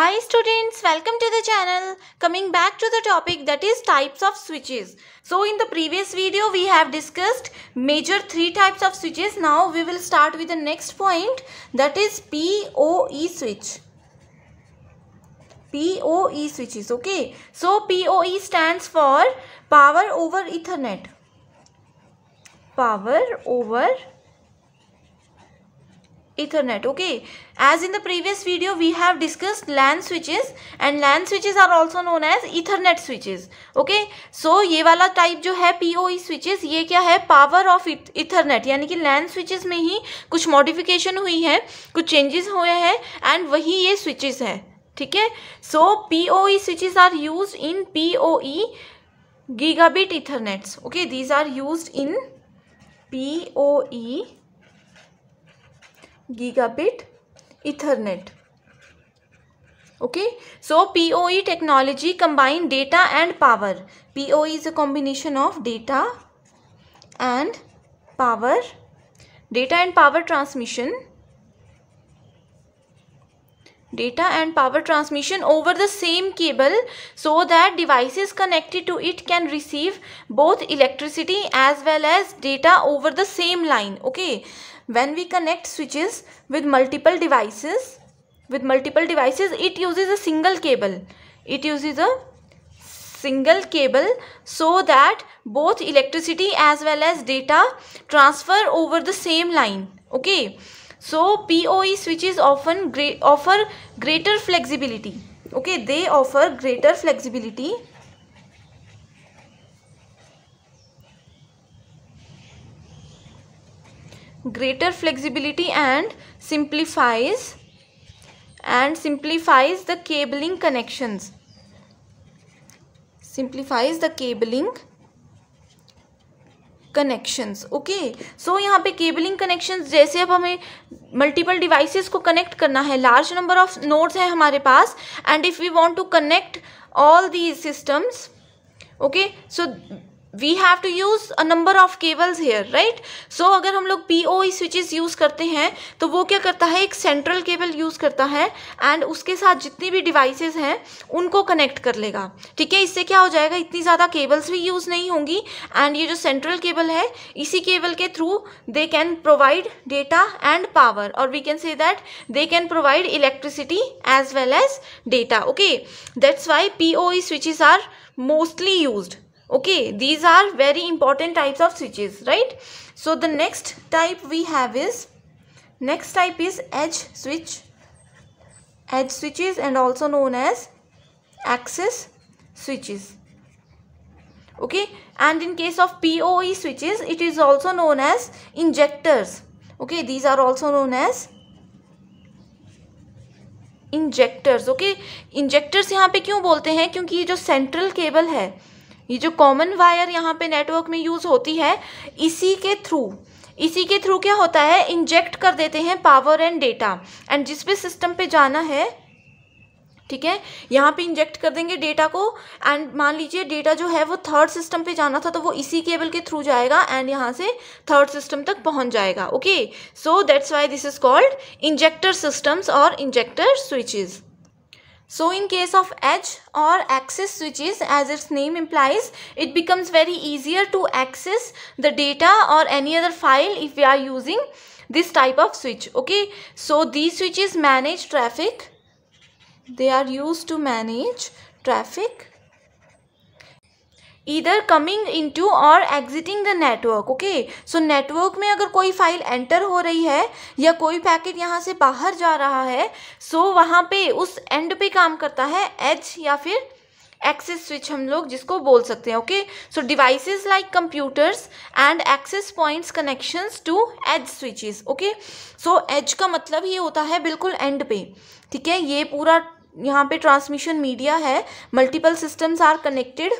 Hi students, welcome to the channel. Coming back to the topic that is types of switches. So in the previous video we have discussed major three types of switches. Now we will start with the next point that is POE switch. POE switches okay. So POE stands for power over ethernet. Power over Ethernet. Okay. As in the previous video, we have discussed LAN switches and LAN switches are also known as Ethernet switches. Okay. So ye wala type jo hai POE switches ye kya hai power of Ethernet yani ki LAN switches mein hi kuch modification hui hai kuch changes hue हैं and wahi ye switches हैं ठीक है so P O E switches are use in P O E gigabit ethernets okay these are use in P O E gigabit ethernet okay so poe technology combine data and power poe is a combination of data and power data and power transmission data and power transmission over the same cable so that devices connected to it can receive both electricity as well as data over the same line okay when we connect switches with multiple devices with multiple devices it uses a single cable it uses a single cable so that both electricity as well as data transfer over the same line okay so POE switches often great offer greater flexibility okay they offer greater flexibility greater flexibility and simplifies and simplifies the cabling connections simplifies the cabling connections okay so यहाँ पे cabling connections जैसे अब हमें multiple devices को connect करना है large number of nodes हैं हमारे पास and if we want to connect all the systems okay so we have to use a number of cables here right so अगर हम लोग पी ओ स्विचेज यूज़ करते हैं तो वो क्या करता है एक सेंट्रल केबल यूज़ करता है एंड उसके साथ जितनी भी डिवाइसेस हैं उनको कनेक्ट कर लेगा ठीक है इससे क्या हो जाएगा इतनी ज़्यादा केबल्स भी यूज़ नहीं होंगी एंड ये जो सेंट्रल केबल है इसी केबल के through they can provide data and power और we can say that they can provide electricity as well as data okay that's why P O switches are mostly used okay these are very important types of switches right so the next type we have is next type is edge switch edge switches and also known as access switches okay and in case of POE switches it is also known as injectors okay these are also known as injectors. Okay, injectors. यहाँ पे क्यों बोलते हैं क्योंकि ये जो central cable ये जो कॉमन वायर यहाँ पे नेटवर्क में यूज़ होती है इसी के थ्रू इसी के थ्रू क्या होता है इंजेक्ट कर देते हैं पावर एंड डेटा एंड जिस भी सिस्टम पे जाना है ठीक है यहाँ पे इंजेक्ट कर देंगे डेटा को एंड मान लीजिए डेटा जो है वो थर्ड सिस्टम पे जाना था तो वो इसी केबल के थ्रू जाएगा एंड यहाँ से थर्ड सिस्टम तक पहुँच जाएगा okay so that's why this is called injector systems और injector switches So in case of edge or access switches as its name implies, it becomes very easier to access the data or any other file if we are using this type of switch. Okay, so these switches manage traffic. They are used to manage traffic coming in to और exiting the network okay so network में अगर कोई file enter हो रही है या कोई packet यहाँ से बाहर जा रहा है सो so वहाँ पे उस एंड पे काम करता है एच या फिर एक्सेस स्विच हम लोग जिसको बोल सकते हैं okay so devices like computers and access points connections to edge switches okay so edge का मतलब ये होता है बिल्कुल एंड पे ठीक है ये पूरा यहाँ पे ट्रांसमिशन मीडिया है multiple systems are connected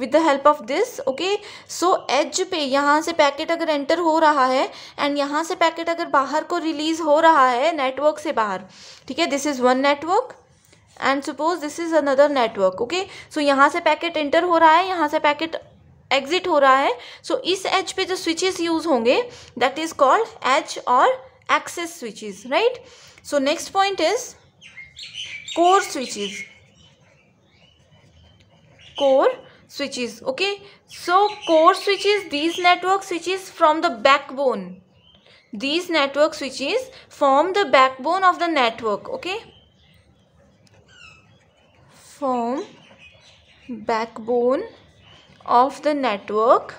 with the help of this okay so edge पे यहाँ से पैकेट अगर एंटर हो रहा है एंड यहाँ से पैकेट अगर बाहर को रिलीज हो रहा है नेटवर्क से बाहर ठीक है this is one network and suppose this is another network okay so यहाँ से पैकेट एंटर हो रहा है यहाँ से पैकेट एग्जिट हो रहा है सो so, इस एज पे जो स्विचेस यूज होंगे दैट इज कॉल्ड एच और access switches right so next point is core switches core switches okay so core switches these network switches from the backbone these network switches form the backbone of the network okay form backbone of the network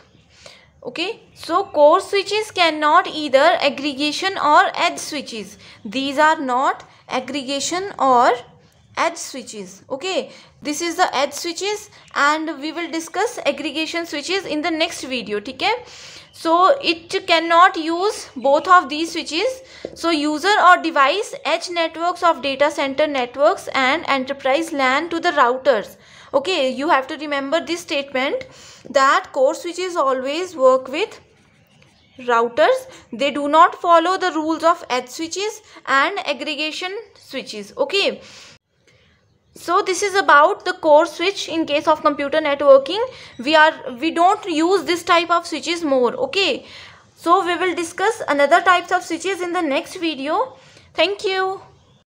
okay so core switches cannot either aggregation or edge switches these are not aggregation or edge switches okay this is the edge switches and we will discuss aggregation switches in the next video okay so it cannot use both of these switches so user or device edge networks of data center networks and enterprise LAN to the routers okay you have to remember this statement that core switches always work with routers they do not follow the rules of edge switches and aggregation switches okay so this is about the core switch in case of computer networking we are we don't use this type of switches more okay so we will discuss another types of switches in the next video thank you